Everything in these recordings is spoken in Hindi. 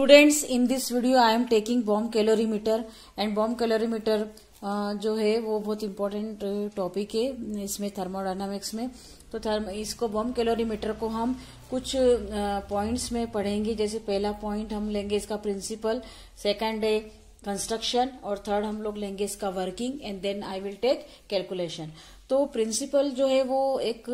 students in this video I am taking bomb calorimeter and bomb calorimeter जो है वो बहुत इम्पोर्टेंट टॉपिक uh, है इसमें थर्मोडाइनमिक्स में तो थर्म इसको बॉम कैलोरीमीटर को हम कुछ पॉइंट्स uh, में पढ़ेंगे जैसे पहला पॉइंट हम लेंगे इसका प्रिंसिपल सेकंड है कंस्ट्रक्शन और थर्ड हम लोग लेंगे इसका working and then I will take calculation तो प्रिंसिपल जो है वो एक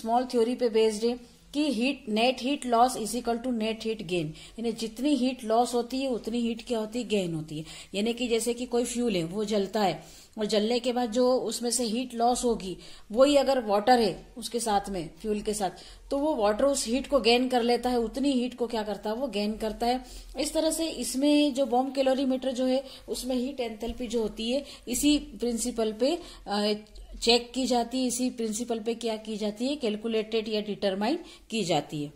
स्मॉल थ्योरी पे बेस्ड है कि heat net heat loss is equal to net heat gain यानी जितनी हीट लॉस होती है उतनी हीट क्या होती है गेन होती है यानी कि जैसे कि कोई फ्यूल है वो जलता है और जलने के बाद जो उसमें से हीट लॉस होगी वही अगर वाटर है उसके साथ में फ्यूल के साथ तो वो वाटर उस हीट को गेन कर लेता है उतनी हीट को क्या करता है वो गेन करता है इस तरह से इसमें जो बॉम्ब कैलोरीमीटर जो है उसमें हीट एंथेल्पी जो होती है इसी प्रिंसिपल पे चेक की जाती है इसी प्रिंसिपल पे क्या की जाती है कैलकुलेटेड या डिटरमाइन की जाती है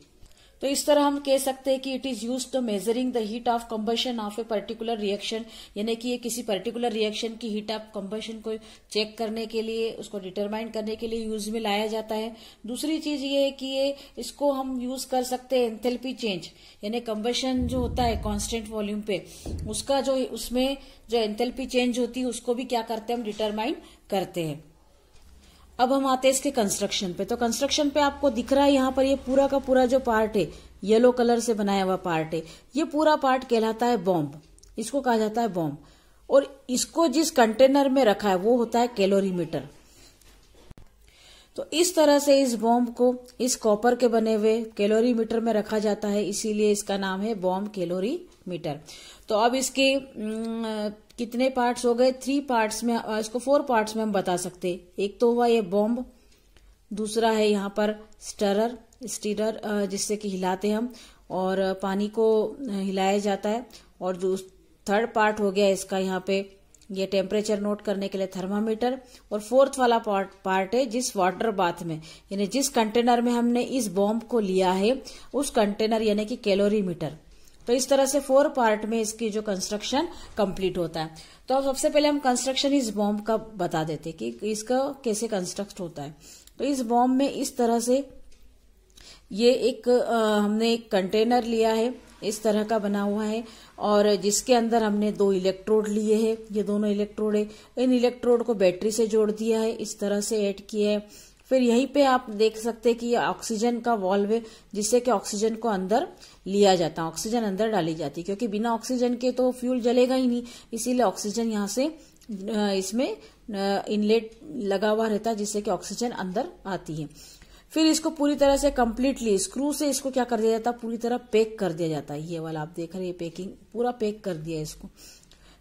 तो इस तरह हम कह सकते हैं कि it is use to measuring the heat of combustion of a particular reaction यानी कि ये किसी पर्टिकुलर रिएक्शन की हीट ऑफ कम्बशन को चेक करने के लिए उसको डिटरमाइन करने के लिए यूज में लाया जाता है दूसरी चीज ये है कि ये इसको हम यूज कर सकते हैं एंथेल्पी चेंज यानी कम्बशन जो होता है कॉन्स्टेंट वॉल्यूम पे उसका जो उसमें जो एंथेल्पी चेंज होती है उसको भी क्या करते हैं हम डिटरमाइन करते हैं अब हम आते हैं इसके कंस्ट्रक्शन पे तो कंस्ट्रक्शन पे आपको दिख रहा है यहाँ पर ये पूरा का पूरा जो पार्ट है येलो कलर से बनाया हुआ पार्ट है ये पूरा पार्ट कहलाता है बॉम्ब इसको कहा जाता है बॉम्ब और इसको जिस कंटेनर में रखा है वो होता है कैलोरीमीटर तो इस तरह से इस बॉम्ब को इस कॉपर के बने हुए कैलोरीमीटर में रखा जाता है इसीलिए इसका नाम है बॉम्ब कैलोरी मीटर तो अब इसके कितने पार्ट्स हो गए थ्री पार्ट्स में इसको फोर पार्ट्स में हम बता सकते एक तो हुआ ये बॉम्ब दूसरा है यहाँ पर स्टरर स्टीरर जिससे कि हिलाते हम और पानी को हिलाया जाता है और जो थर्ड पार्ट हो गया इसका यहाँ पे ये टेम्परेचर नोट करने के लिए थर्मामीटर और फोर्थ वाला पार्ट पार्ट है जिस वाटर बाथ में यानी जिस कंटेनर में हमने इस बॉम्ब को लिया है उस कंटेनर यानी कि मीटर तो इस तरह से फोर पार्ट में इसकी जो कंस्ट्रक्शन कंप्लीट होता है तो अब सबसे पहले हम कंस्ट्रक्शन इस बॉम्ब का बता देते कि इसका कैसे कंस्ट्रक्ट होता है तो इस बॉम्ब में इस तरह से ये एक आ, हमने एक कंटेनर लिया है इस तरह का बना हुआ है और जिसके अंदर हमने दो इलेक्ट्रोड लिए हैं ये दोनों इलेक्ट्रोड है इन इलेक्ट्रोड को बैटरी से जोड़ दिया है इस तरह से ऐड किया है फिर यहीं पे आप देख सकते हैं कि ये ऑक्सीजन का वॉल्व है जिससे कि ऑक्सीजन को अंदर लिया जाता है ऑक्सीजन अंदर डाली जाती है क्योंकि बिना ऑक्सीजन के तो फ्यूल जलेगा ही नहीं इसीलिए ऑक्सीजन यहाँ से इसमें इनलेट लगा हुआ रहता है जिससे कि ऑक्सीजन अंदर आती है फिर इसको पूरी तरह से कम्प्लीटली स्क्रू से इसको क्या कर दिया जाता है पूरी तरह पैक कर दिया जाता है ये वाला आप देख रहे हैं पैकिंग पूरा पैक कर दिया इसको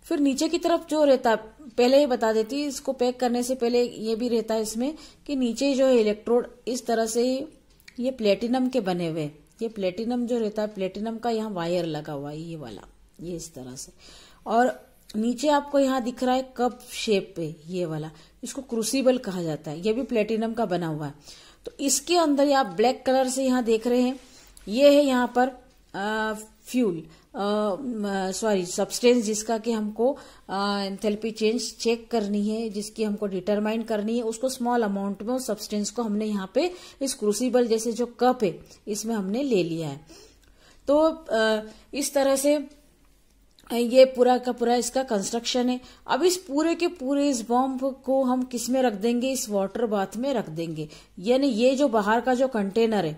फिर नीचे की तरफ जो रहता है पहले ही बता देती इसको पैक करने से पहले ये भी रहता है इसमें कि नीचे जो है इलेक्ट्रोड इस तरह से ये प्लेटिनम के बने हुए ये प्लेटिनम जो रहता है प्लेटिनम का यहाँ वायर लगा हुआ है ये वाला ये इस तरह से और नीचे आपको यहाँ दिख रहा है कप शेप पे ये वाला इसको क्रूसीबल कहा जाता है ये भी प्लेटिनम का बना हुआ है तो इसके अंदर आप ब्लैक कलर से यहाँ देख रहे हैं ये है यहाँ पर आ, फ्यूल सॉरी सब्सटेंस जिसका कि हमको एंथेल्पी चेंज चेक करनी है जिसकी हमको डिटरमाइन करनी है उसको स्मॉल अमाउंट में उस सब्सटेंस को हमने यहाँ पे इस क्रूसीबल जैसे जो कप है इसमें हमने ले लिया है तो आ, इस तरह से ये पूरा का पूरा इसका कंस्ट्रक्शन है अब इस पूरे के पूरे इस बॉम्ब को हम किस में रख देंगे इस वाटर बाथ में रख देंगे यानी ये जो बाहर का जो कंटेनर है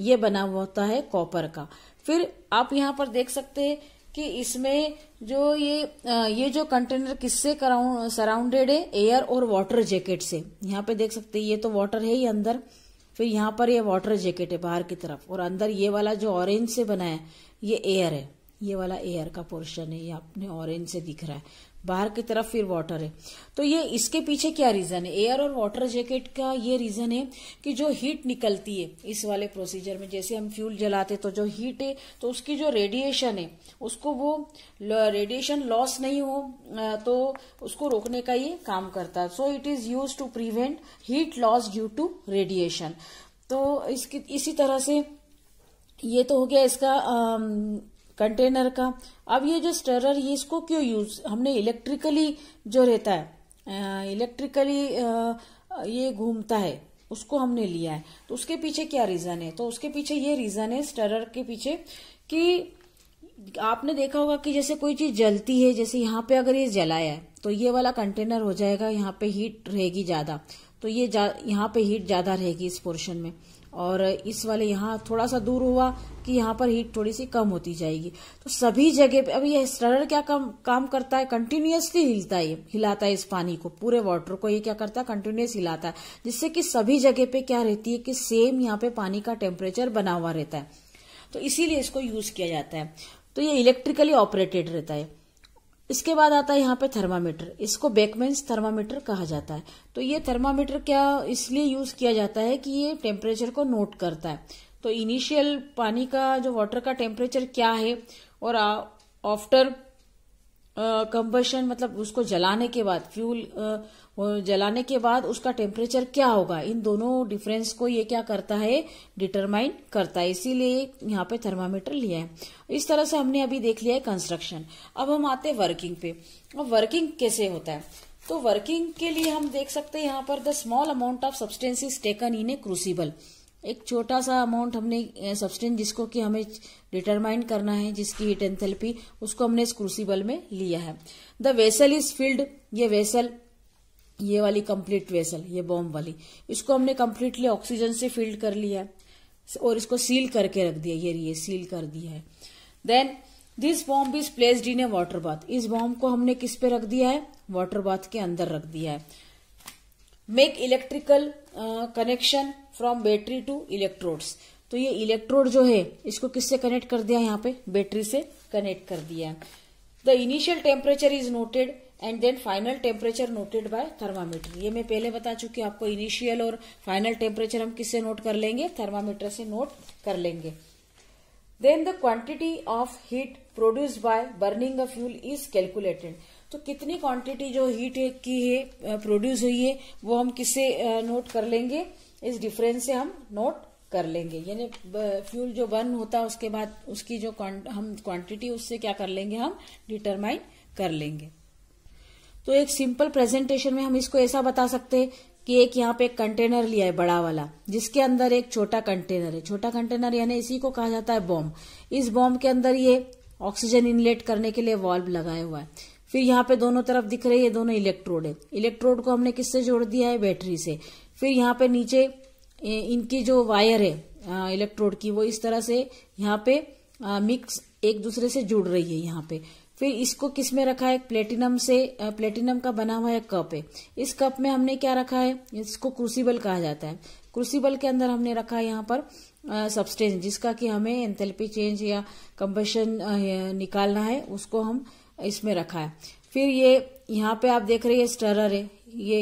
ये बना हुआ होता है कॉपर का फिर आप यहाँ पर देख सकते हैं कि इसमें जो ये ये जो कंटेनर किससे सराउंडेड है एयर और वाटर जैकेट से यहाँ पे देख सकते हैं ये तो वाटर है ही अंदर फिर यहाँ पर ये वाटर जैकेट है बाहर की तरफ और अंदर ये वाला जो ऑरेंज से बना है ये एयर है ये वाला एयर का पोर्शन है ये आपने ऑरेंज से दिख रहा है बाहर की तरफ फिर वाटर है तो ये इसके पीछे क्या रीजन है एयर और वाटर जैकेट का ये रीजन है कि जो हीट निकलती है इस वाले प्रोसीजर में जैसे हम फ्यूल जलाते तो जो हीट है तो उसकी जो रेडिएशन है उसको वो रेडिएशन लॉस नहीं हो तो उसको रोकने का ये काम करता है so it is use to prevent heat loss due to radiation तो इसकी इसी तरह से ये तो हो गया इसका कंटेनर का अब ये जो स्टरर ये इसको क्यों यूज हमने इलेक्ट्रिकली जो रहता है इलेक्ट्रिकली ये घूमता है उसको हमने लिया है तो उसके पीछे क्या रीजन है तो उसके पीछे ये रीजन है स्टरर के पीछे कि आपने देखा होगा कि जैसे कोई चीज जलती है जैसे यहाँ पे अगर ये जलाया है तो ये वाला कंटेनर हो जाएगा यहाँ पे हीट रहेगी ज्यादा तो ये यहाँ पे हीट ज़्यादा रहेगी इस पोर्शन में और इस वाले यहाँ थोड़ा सा दूर हुआ कि यहाँ पर हीट थोड़ी सी कम होती जाएगी तो सभी जगह पे अब ये स्टरर क्या कम काम करता है कंटिन्यूसली हिलता है हिलाता है इस पानी को पूरे वाटर को ये क्या करता है कंटिन्यूस हिलाता है जिससे कि सभी जगह पे क्या रहती है कि सेम यहाँ पे पानी का टेम्परेचर बना हुआ रहता है तो इसीलिए इसको यूज किया जाता है तो ये इलेक्ट्रिकली ऑपरेटेड रहता है इसके बाद आता है यहाँ पे थर्मामीटर इसको बेकमेंस थर्मामीटर कहा जाता है तो ये थर्मामीटर क्या इसलिए यूज किया जाता है कि ये टेम्परेचर को नोट करता है तो इनिशियल पानी का जो वाटर का टेम्परेचर क्या है और आफ्टर कंबशन मतलब उसको जलाने के बाद फ्यूल जलाने के बाद उसका टेम्परेचर क्या होगा इन दोनों डिफरेंस को ये क्या करता है डिटरमाइन करता है इसीलिए यहाँ पे थर्मामीटर लिया है इस तरह से हमने अभी देख लिया है कंस्ट्रक्शन अब हम आते हैं वर्किंग पे अब वर्किंग कैसे होता है तो वर्किंग के लिए हम देख सकते हैं यहाँ पर the small amount of is taken in a crucible एक छोटा सा अमाउंट हमने सब्सटेंस जिसको कि हमें डिटरमाइन करना है जिसकी हिट एंथेल्पी उसको हमने इस क्रूसीबल में लिया है द वेसल इज फिल्ड ये वेसल ये वाली कंप्लीट वेसल ये बॉम्ब वाली इसको हमने कंप्लीटली ऑक्सीजन से फिल्ड कर लिया है और इसको सील करके रख दिया ये ये सील कर दिया है then this bomb is placed in a water bath इस बॉम्ब को हमने किस पे रख दिया है वाटर बाथ के अंदर रख दिया है make electrical connection from battery to electrodes तो ये इलेक्ट्रोड जो है इसको किससे कनेक्ट कर दिया यहाँ पे बैटरी से कनेक्ट कर दिया the initial temperature is noted and then final temperature noted by thermometer ये मैं पहले बता चुकी हूँ आपको इनिशियल और फाइनल टेम्परेचर हम किससे नोट कर लेंगे थर्मामीटर से नोट कर लेंगे then the quantity of heat produce by burning a fuel is calculated तो कितनी क्वांटिटी जो हीट की है प्रोड्यूस हुई है वो हम किससे नोट कर लेंगे इस डिफरेंस से हम नोट कर लेंगे यानी फ्यूल जो बर्न होता है उसके बाद उसकी जो हम क्वांटिटी उससे क्या कर लेंगे हम डिटरमाइन कर लेंगे तो एक सिंपल प्रेजेंटेशन में हम इसको ऐसा बता सकते हैं कि एक यहाँ पे एक कंटेनर लिया है बड़ा वाला जिसके अंदर एक छोटा कंटेनर है छोटा कंटेनर यानी इसी को कहा जाता है बॉम्ब इस बॉम्ब के अंदर ये ऑक्सीजन इनलेट करने के लिए वॉल्व लगाया हुआ है फिर यहाँ पे दोनों तरफ दिख रही है दोनों इलेक्ट्रोड है इलेक्ट्रोड को हमने किससे जोड़ दिया है बैटरी से फिर यहाँ पे नीचे इनकी जो वायर है इलेक्ट्रोड की वो इस तरह से यहाँ पे आ, मिक्स एक दूसरे से जुड़ रही है यहाँ पे फिर इसको किस में रखा है प्लेटिनम से प्लेटिनम का बना हुआ है कप है इस कप में हमने क्या रखा है इसको क्रूसीबल कहा जाता है क्रूसीबल के अंदर हमने रखा है यहाँ पर सब्सटेंस जिसका कि हमें एंथेल्पी चेंज या कंबेशन निकालना है उसको हम इसमें रखा है फिर ये यहाँ पे आप देख रहे हैं स्टरर है ये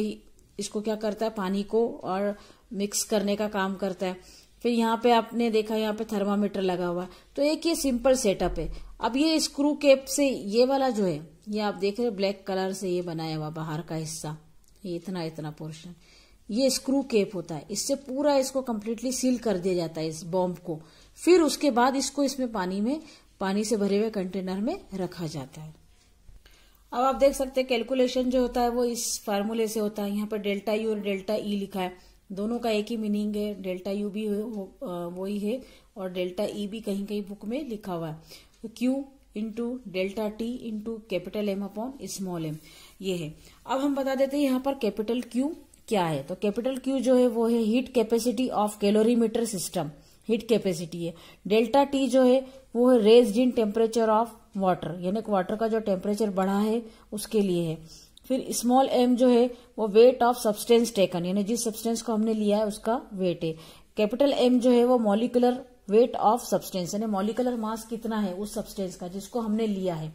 इसको क्या करता है पानी को और मिक्स करने का काम करता है फिर यहाँ पे आपने देखा यहाँ पे थर्मामीटर लगा हुआ है तो एक ये सिंपल सेटअप है अब ये स्क्रू केप से ये वाला जो है ये आप देख रहे ब्लैक कलर से ये बनाया हुआ बाहर का हिस्सा ये इतना इतना पोर्शन ये स्क्रू केप होता है इससे पूरा इसको कम्प्लीटली सील कर दिया जाता है इस बॉम्ब को फिर उसके बाद इसको इसमें पानी में पानी से भरे हुए कंटेनर में रखा जाता है अब आप देख सकते हैं कैलकुलेशन जो होता है वो इस फार्मूले से होता है यहाँ पर डेल्टा यू और डेल्टा ई e लिखा है दोनों का एक ही मीनिंग है डेल्टा यू भी वही है और डेल्टा ई e भी कहीं कहीं बुक में लिखा हुआ है तो Q into delta T into capital M upon small m ये है अब हम बता देते हैं यहाँ पर कैपिटल क्यू क्या है तो कैपिटल क्यू जो है वो है heat capacity of calorimeter system heat capacity है डेल्टा टी जो है वो है rise in temperature of water यानी वाटर का जो टेम्परेचर बढ़ा है उसके लिए है फिर स्मॉल एम जो है वो वेट ऑफ सब्सटेंस टेकन यानी जिस सब्सटेंस को हमने लिया है उसका वेट है कैपिटल एम जो है वो मॉलिकुलर वेट ऑफ सब्सटेंस यानी मॉलिकुलर मास कितना है उस सब्सटेंस का जिसको हमने लिया है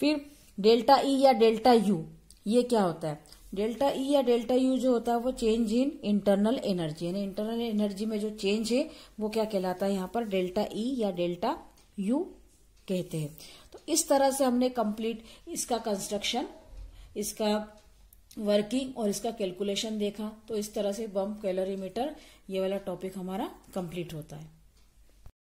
फिर डेल्टा ई e या डेल्टा यू ये क्या होता है डेल्टा ई e या डेल्टा यू जो होता है वो चेंज इन इंटरनल एनर्जी यानी इंटरनल एनर्जी में जो चेंज है वो क्या कहलाता है यहाँ पर डेल्टा ई e या डेल्टा यू कहते हैं तो इस तरह से हमने कंप्लीट इसका कंस्ट्रक्शन इसका वर्किंग और इसका कैलकुलेशन देखा तो इस तरह से बम कैलोरीमीटर ये वाला टॉपिक हमारा कंप्लीट होता है